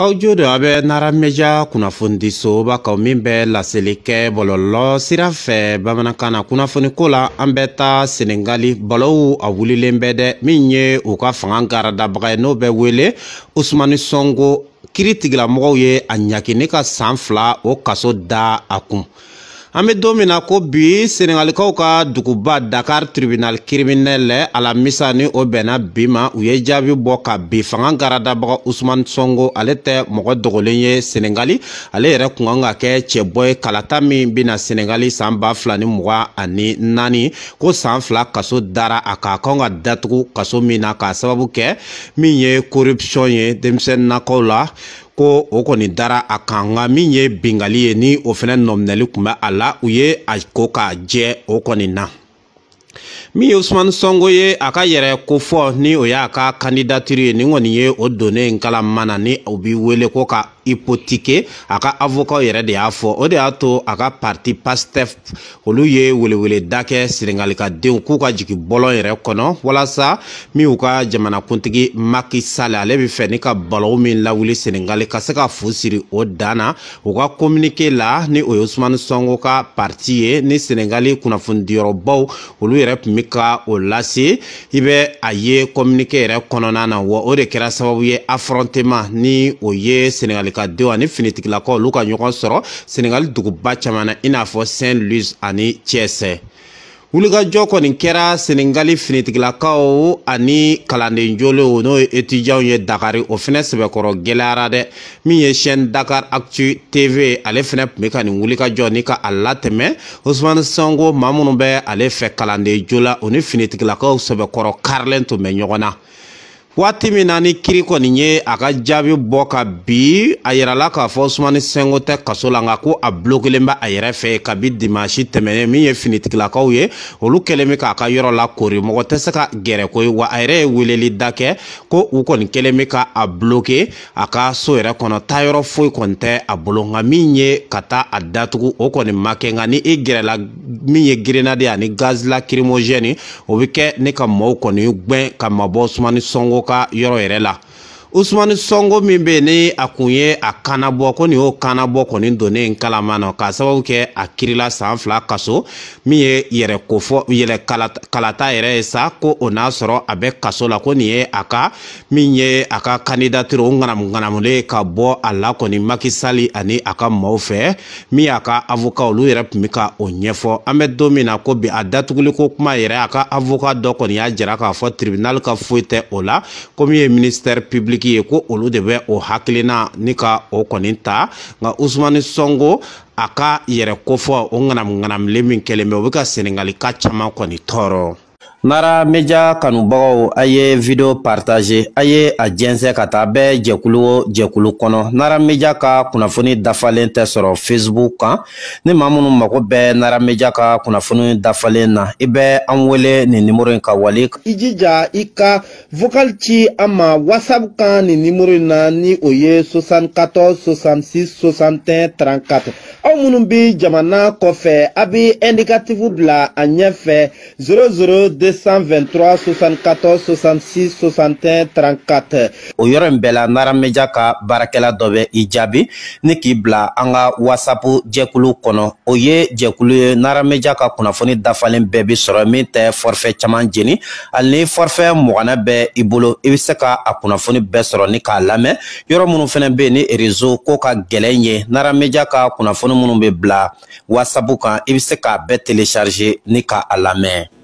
aw jo de a bɛ narameja kunnafonidisoba kaw min bɛ laseli kɛ bɔlɔlɔ sira fɛ bamanankan na kunnafoniko la an bɛ taa senegali balow a wulilen bɛ dɛ min ye u ka fanga garadabaga ye n'o bɛ wele usumani sɔngo kiri ye a ɲagini ka san fila o kaso da a kun an be don min na ko bi senegalikaw ka duguba dakar tribunal kiriminɛlɛ alamisa ni o bɛnna bi ma u ye jaabi bɔ ka bi fanga garadabaga usman songo ale tɛ mɔgɔ dogolen ye senegali ale yɛrɛ kun kan ka kɛ cɛbɔ ye kalata min bena senegali saan b'a fila ni mga ani naani ko saan fila kaso dara a k'a kan ka datugu kaso min na k'a sababu kɛ min ye koripsiyɔn ye denmisɛnninakaw la ko o kɔni dara a kan nka min ye bingali ye ni o fɛnɛ nɔminɛli kun bɛ a la u ye a ko k'a jɛ o kɔni na min ye usumani sɔngo ye a ka yɛrɛ kofɔ ni o y'a ka kandidatiri ye nin kɔni ye o donnen kalaman na ni o b'i wele ko ka ipotike a ka avokaw yɛrɛ de y'a fɔ o de y'a to a ka parti pastef olu ye weleweleda kɛ senegalikadenw k'u ka jigi bɔlɔn yɛrɛ kɔnɔ walasa min y'u ka jamanakuntigi maki sale ale be fɛ ni ka balaw min lawuli senegali ka se ka fu siri o dan na u ka kominike la ni o ye sumani sɔngo ka parti ye ni senegali kunnafonidiyɔrɔbaw olu yɛrɛ tun be ka o lase i bɛ a ye kominike yɛrɛ kɔnɔna na wa o de kɛra sababu ye affrontema ni o ye senegali kɔlikadenw ani finitigilakaw olu ka ɲɔgɔn sɔrɔ senegali duguba caman na i n'a fɔ saint louis ani cɛsɛ wulikajɔ kɔni kɛra senegali finitigilakaw ani kalanden jolenw n'o ye etijanw ye dakari o fɛnɛ sɛbɛkɔrɔ gɛlɛyara dɛ dakar actu tv ale fɛnɛ tun be ka nin wulikajɔ ni ka a latɛmɛ osman sango ma minnu bɛ ale fɛ kalanden jola u ni finitigilakaw sɛbɛkɔrɔ karilen tun bɛ waati min na ni kiri kɔni ye a ka jaabi bɔ ka bi a yirala k'a fɔ sumani sengo tɛ kaso la nka ko a bulokelen bɛ a yɛrɛ fɛ kabi dimansi tɛmɛnen min ye finitigilakaw ye olu kɛlen bɛ k'a ka yɔrɔ la kori mɔgɔ tɛ se ka gɛrɛ ko wa a yɛrɛ ye weleli da kɛ ko u kɔni kɛlen bɛ ka a buloke a ka so yɛrɛ kɔnɔ yɔrɔ foyi kɔni tɛ a bolo nka min ye ka taa a datugu o kɔni ma kɛ nka ni i gɛrɛla min ye grenade ani gaz lacrymogène o bɛ kɛ ne ka maaw kɔni gbɛn ka mabɔ sumani sɔngɔ ka yɔrɔ yɛrɛ la usumani sɔngo min bɛ yen ni a kun ye a kannabɔ ko nin y'o kannabɔ kɔni donnen kalama na k'a sababu kɛ a kirila san fila kaso min ye yɛrɛ kofɔ yɛrɛ kalata yɛrɛ ye sa ko o n'a sɔrɔ a bɛ kaso la ko nin ye a ka min ye a ka kandidatiri o ŋanamu ŋanamulen ka bɔ a la kɔni makisali ani a ka maaw fɛ min y'a ka avoka olu yɛrɛ tun bɛ ka o ɲɛfɔ an bɛ don min na ko bi a datuguliko kuma yɛrɛ a ka avoka dɔ kɔni y'a jira k'a fɔ tribunal ka foyi tɛ o la ko min ye ministère public tigi ye ko olu de bɛ o hakilina ni ka o kɔni ta nka usumani sɔngo a ka yɛrɛ kofɔ o ŋanamu min kɛlen bɛ o be ka senegali ka caman kɔni tɔɔrɔ nara meja kanubagaw a ye video partage a ye a jɛnsɛ ka taa bɛɛ jɛkulu o jɛkulu kɔnɔ nara meja ka kunnafoni dafalen tɛ sɔrɔ facebook kan ni ma minnu mago bɛɛ nara media ka kunnafoni dafalen na i bɛ an wele nin nimoro in ka wali i jija i ka vocal ci an ma whatsapp kan nin nimoro in na ni o ye 64 66 61 34 aw minnu bi jamana kɔfɛ a be indicatif bila a ɲɛfɛ 002 223 74 66 61 34 o yɔrɔ in bɛɛ la narameja ka baarakɛla dɔ bɛ i jaabi ni k'i bila an ka whatsapp jɛkulu kɔnɔ o ye jɛkulu ye narameja ka kunnafoni dafalen bɛɛ bi sɔrɔ min tɛ forfait caman jeni hali ni forfait mɔgɔnɛ bɛ i bolo i be se ka a kunnafoni bɛɛ sɔrɔ ni k'a lamɛn yɔrɔ minnu fɛnɛ be ni rezo ko ka gɛlɛn ye narameja ka kunnafoni minnu be bila whatsapp kan i be se k'a bɛɛ telecharge ni ka a lamɛn